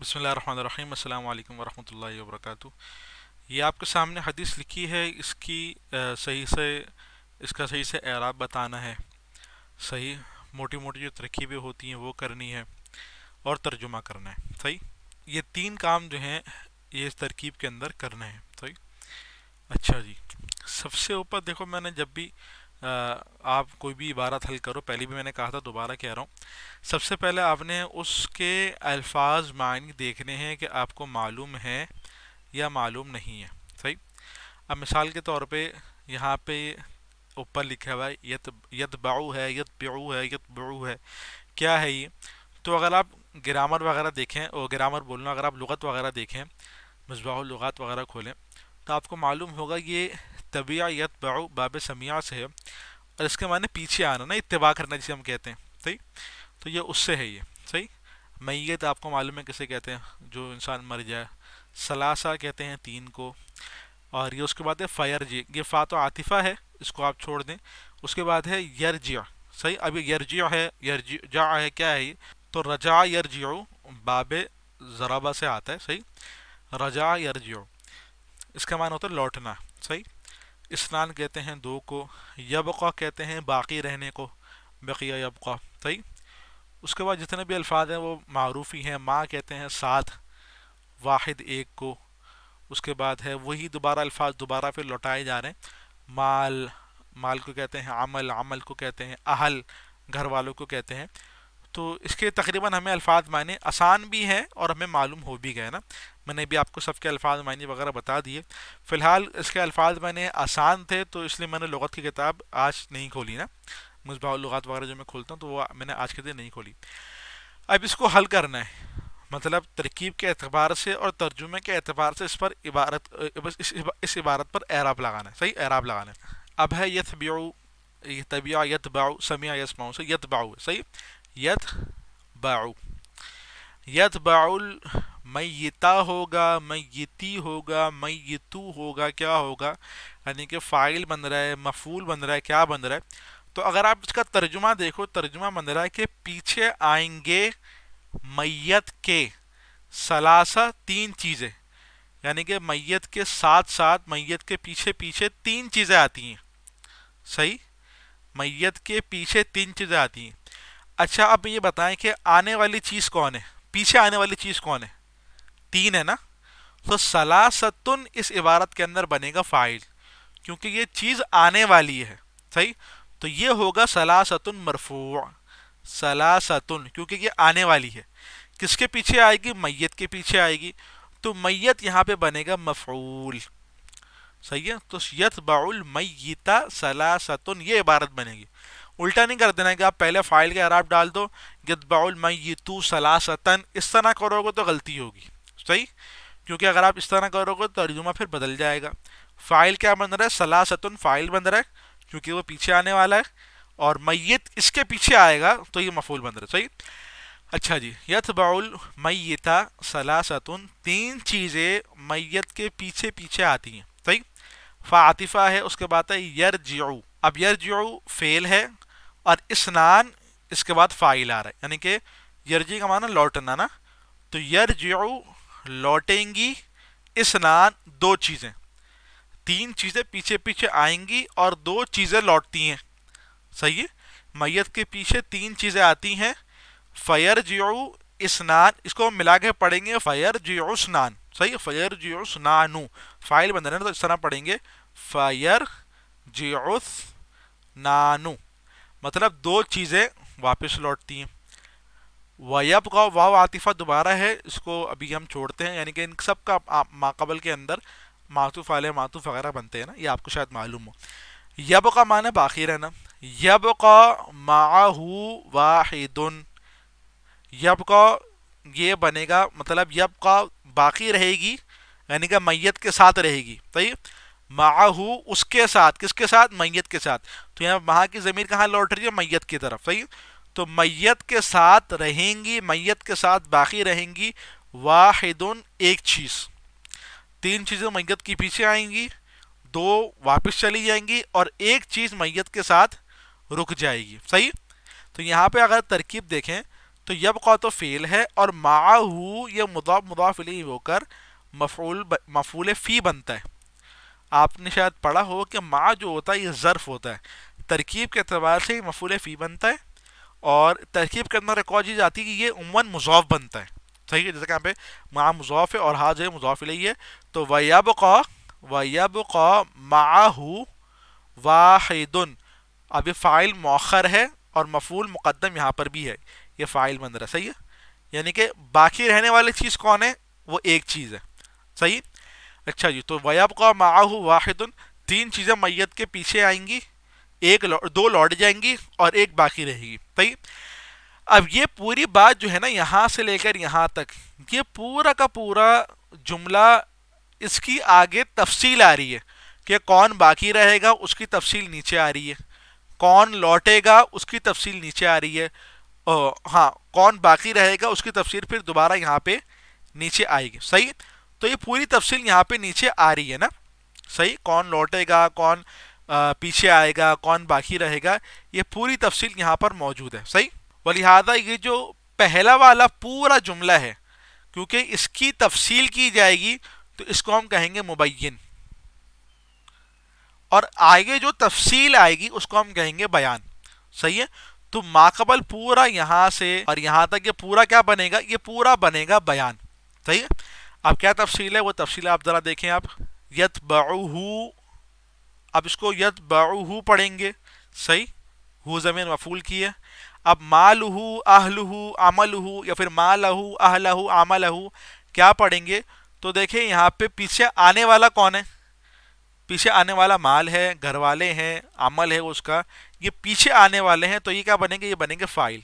बसमीम् अल्लाम वर्क ये आपके सामने हदीस लिखी है इसकी सही से इसका सही से एराब बताना है सही मोटी मोटी जो तरकीबें होती हैं वो करनी है और तर्जुमा करना है सही ये तीन काम जो हैं ये इस तरकीब के अंदर करना है सही अच्छा जी सबसे ऊपर देखो मैंने जब भी आप कोई भी इबारत हल करो पहले भी मैंने कहा था दोबारा कह रहा हूँ सबसे पहले आपने उसके अल्फाज मायने देखने हैं कि आपको मालूम है या मालूम नहीं है सही अब मिसाल के तौर पे यहाँ पे ऊपर लिखा हुआ है यत यतबाऊ है यतब्यू है यतब्रू है क्या है ये तो अगर आप ग्रामर वगैरह देखें और ग्रामर बोलना अगर आप लगत वगैरह देखें मजबाह लगत वगैरह खोलें तो आपको मालूम होगा ये तबिया यतबाउ बाब समिया से है और इसके माने पीछे आना ना इतबा करना जिसे हम कहते हैं सही तो ये उससे है ये सही मैत आपको मालूम है किसे कहते हैं जो इंसान मर जाए सलासा कहते हैं तीन को और ये उसके बाद है फ़यर जी ये फ़ा तो आतिफ़ा है इसको आप छोड़ दें उसके बाद है यरजिया सही अभी यरजिया है यरजा है क्या है ये तो रजा यरजियो बाब ज़राबा से आता है सही रजा यरजियो इसका मान होता है लौटना सही इस्नान कहते हैं दो को यबका कहते हैं बाकी रहने को बकिया यबका सही उसके बाद जितने भी अल्फाज हैं वो मरूफ़ ही हैं माँ कहते हैं साथ वाहिद एक को उसके बाद है वही दोबारा अल्फाज दोबारा फिर लौटाए जा रहे हैं माल माल को कहते हैं अमल अमल को कहते हैं अहल घर वालों को कहते हैं तो इसके तकरीबन हमें अल्फाज मायने आसान भी हैं और हमें मालूम हो भी गए ना मैंने भी आपको सबके अल्फाज मायने वगैरह बता दिए फ़िलहाल इसके अल्फाज मायने आसान थे तो इसलिए मैंने लगत की किताब आज नहीं खोली ना मुस्बाउलगात वगैरह जो मैं खोलता हूँ तो वो मैंने आज के दिन नहीं खोली अब इसको हल करना है मतलब तरकीब के अतबार से और तर्जुमे के अतबार से इस पर इबारत इस, इबारत पर एराब लगाना है सही एराब लगाना है अब है यथ यथब्यू तबिया यथ बाऊ समिया माऊ से बाऊ सही यतबाउ यतबाउल मैता होगा मैती होगा मैतू होगा क्या होगा यानी कि फ़ाइल बन रहा है मफूल बन रहा है क्या बन रहा है तो अगर आप इसका तर्जुमा देखो तर्जुमा बन रहा है कि पीछे आएंगे मैत के सलासा तीन चीज़ें यानी कि मैत के साथ साथ मैत के पीछे पीछे तीन चीज़ें आती हैं सही मैत के पीछे तीन चीज़ें आती हैं अच्छा आप ये बताएं कि आने वाली चीज़ कौन है पीछे आने वाली चीज़ कौन है तीन है ना तो सलासतुन इस इबारत के अंदर बनेगा फ़ाइल क्योंकि ये चीज़ आने वाली है सही तो ये होगा सलासतुन मरफू सलासतुन क्योंकि ये आने वाली है किसके पीछे आएगी मैत के पीछे आएगी तो मैत यहाँ पे बनेगा मफूल सही है तो यत बाउल मैता सलासतुन ये इबारत बनेगी उल्टा नहीं कर देना कि आप पहले फ़ाइल के अराब डाल दो बाउल मई तू सलासतन इस तरह करोगे तो गलती होगी सही क्योंकि अगर आप इस तरह करोगे तो तर्जुमा फिर बदल जाएगा फ़ाइल क्या बन रहा है सलासतन फ़ाइल बन रहा है क्योंकि वो पीछे आने वाला है और मैत इसके पीछे आएगा तो ये मफूल बन रहा है सही अच्छा जी यथबाउल मैता सलासतन तीन चीज़ें मैत के पीछे पीछे आती हैं सही फ़ातिफ़ा है उसके बाद है यरजियू अब यरजियू फ़ेल है और स्नान इसके बाद फ़ाइल आ रहा है यानी कि यर्जी का माना लौटना ना तो यर्जू लौटेंगी स्नान दो चीज़ें तीन चीज़ें पीछे पीछे आएंगी और दो चीज़ें लौटती हैं सही है मैत के पीछे तीन चीज़ें आती हैं फ़यर जियो स्नान इसको हम मिला के पढ़ेंगे फ़यर जियो स्नान सही है फ़यर जियो स्नानू फाइल बंद रहे तो इस तरह पढ़ेंगे फ़यर जियो नानू मतलब दो चीज़ें वापस लौटती हैं वयब का वाव आतिफ़ा दोबारा है इसको अभी हम छोड़ते हैं यानी कि इन सब का माकबल के अंदर मातूफ़ आल मातूफ़ वगैरह बनते हैं ना ये आपको शायद मालूम हो यब का माना बाकी रहना यब का माहू वाहिदन यब का ये बनेगा मतलब यब का बाकी रहेगी यानी कि मैत के साथ रहेगी सही माहू उसके साथ किसके साथ मैयत के साथ तो यहाँ महा की ज़मीर कहाँ लौट रही है मैयत की तरफ सही तो मैयत के साथ रहेंगी मैयत के साथ बाकी रहेंगी वाहिदन एक चीज़ तीन चीज़ें मैयत के पीछे आएंगी दो वापस चली जाएंगी और एक चीज़ मैयत के साथ रुक जाएगी सही तो यहाँ पे अगर तरकीब देखें तो यब का तो फ़ेल है और माहू ये मुदाफ मुदाफिली होकर मफूल मफूल फ़ी बनता है आपने शायद पढ़ा हो कि माँ जो होता है ये ज़र्फ़ होता है तरकीब के अतबार से ये मफूल फ़ी बनता है और तरकीब के अंदर एक और चीज़ आती है कि ये उमन मज़ौफ बनता है सही है जैसे कि यहाँ पे माँ मज़ौफ़ है और हाँ जो है मज़ौफ़ लही है तो वैब क़ा वैब क़ा माहू वाहिदन अब ये फ़ाइल मौखर है और मफूल मुकदम यहाँ पर भी है ये फ़ाइल बन रहा है सही है यानी कि बाकी रहने वाली चीज़ कौन है वो एक चीज़ है सही अच्छा जी तो वयब का माहू वाहिदन तीन चीज़ें मैत के पीछे आएंगी एक दो लौट जाएंगी और एक बाकी रहेगी सही अब ये पूरी बात जो है ना यहाँ से लेकर यहाँ तक ये पूरा का पूरा जुमला इसकी आगे तफसील आ रही है कि कौन बाकी रहेगा उसकी तफसील नीचे आ रही है कौन लौटेगा उसकी तफसील नीचे आ रही है हाँ कौन बाकी रहेगा उसकी तफसील फिर दोबारा यहाँ पे नीचे आएगी सही तो ये पूरी तफसील यहाँ पे नीचे आ रही है ना सही कौन लौटेगा कौन पीछे आएगा कौन बाकी रहेगा ये पूरी तफसील यहाँ पर मौजूद है सही लिहाजा ये जो पहला वाला पूरा जुमला है क्योंकि इसकी तफसील की जाएगी तो इसको हम कहेंगे मुबैन और आगे जो तफसील आएगी उसको हम कहेंगे बयान सही है तो माकबल पूरा यहाँ से और यहाँ तक ये पूरा क्या बनेगा ये पूरा बनेगा बयान सही है अब क्या तफसील है वह तफसील आप ज़रा देखें आप यत बाहू अब इसको यत बाहू पढ़ेंगे सही हु ज़मीन वफूल की है अब मालहू आमल हू या फिर हू आमल हू क्या पढ़ेंगे तो देखें यहाँ पे पीछे आने वाला कौन है पीछे आने वाला माल है घर वाले हैं अमल है उसका ये पीछे आने वाले हैं तो ये क्या बनेंगे ये बनेंगे फ़ाइल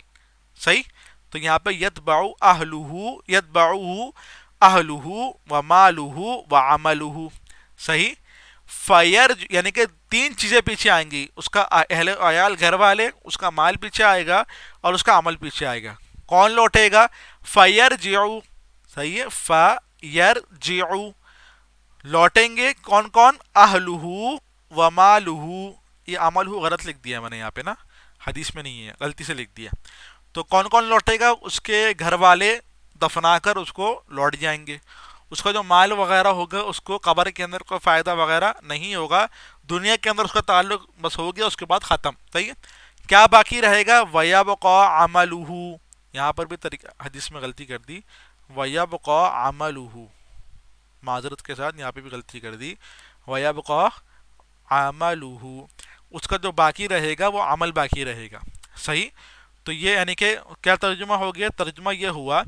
सही तो यहाँ पे यत बाऊ आहलहू यत बाऊ अहलुहू व मालुहू व अमलुहू सही फायर यानी कि तीन चीज़ें पीछे आएंगी उसका अहल अयाल घर वाले उसका माल पीछे आएगा और उसका अमल पीछे आएगा कौन लौटेगा फायर जियाऊ सही है फायर जियाऊ लौटेंगे कौन कौन अहलुहू व मालुहू ये अमलहू गलत लिख दिया मैंने यहाँ पे ना हदीस में नहीं है गलती से लिख दिया तो कौन कौन लौटेगा उसके घर वाले दफना कर उसको लौट जाएंगे उसका जो माल वगैरह होगा उसको कबर के अंदर कोई फ़ायदा वगैरह नहीं होगा दुनिया के अंदर उसका ताल्लुक बस हो गया उसके बाद ख़त्म सही है क्या बाकी रहेगा वया बका आमलूहू यहाँ पर भी तरीका हदीस में गलती कर दी वया बका आमलूहू माजरत के साथ यहाँ पे भी गलती कर दी वया बका आमलूहू उसका जो बाकी रहेगा वो अमल बाकी रहेगा सही तो ये यानी कि क्या तर्जुमा हो गया तर्जुमा यह हुआ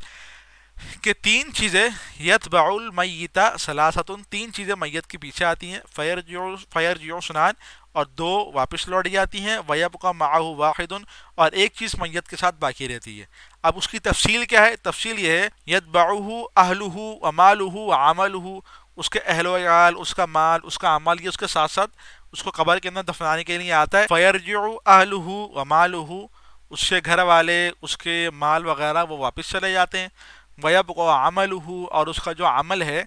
कि तीन चीज़ें यतबाउल मैता सलासतन तीन चीज़ें मैत के पीछे आती हैं फ़ैर जो फ़ैर जो सुनान और दो वापस लौट जाती हैं वयब का माहू वाहिदन और एक चीज़ मैत के साथ बाकी रहती है अब उसकी तफसील क्या है तफसील यह है यदबाऊ अहलू आमल आमलू उसके अहलोयाल उसका माल उसका अमल ये उसके साथ साथ उसको कबर के अंदर दफनाने के लिए आता है फैर फ़ैरजू अहलू अमालू उसके घर वाले उसके माल वगैरह वो वापस चले जाते हैं वयब अमल और उसका जो अमल है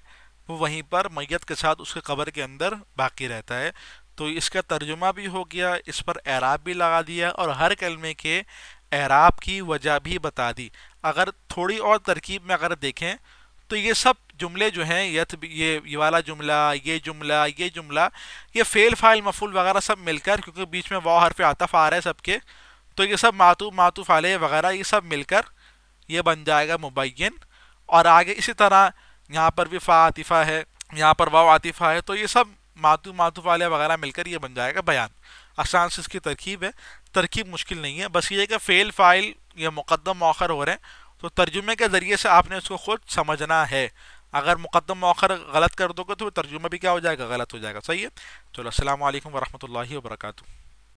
वो वहीं पर मैत के साथ उसके कबर के अंदर बाकी रहता है तो इसका तर्जुमा भी हो गया इस पर एराब भी लगा दिया और हर कलमे के एराब की वजह भी बता दी अगर थोड़ी और तरकीब में अगर देखें तो ये सब जुमले जो हैं यथ ये ये वाला जुमला ये जुमला ये जुमला ये फेल फाइल मफूल वगैरह सब मिलकर क्योंकि बीच में वाह हरफ आतफ़ आ रहा है सबके तो ये सब मातू मातूफ़ आल वगैरह ये सब मिलकर ये बन जाएगा मुबैन और आगे इसी तरह यहाँ पर भी फ़ा आतिफ़ा है यहाँ पर वाव आतिफ़ा है तो ये सब मातू मातू वाले वगैरह मिलकर ये बन जाएगा बयान आसान से इसकी तरकीब है तरकीब मुश्किल नहीं है बस ये कि फ़ेल फ़ाइल ये मुकदम मौखर हो रहे हैं तो तर्जुमे के ज़रिए से आपने इसको खुद समझना है अगर मुकदम मौखर गलत कर दोगे तो तर्जुमा भी क्या हो जाएगा गलत हो जाएगा सही है चलो असल वरहमल वर्का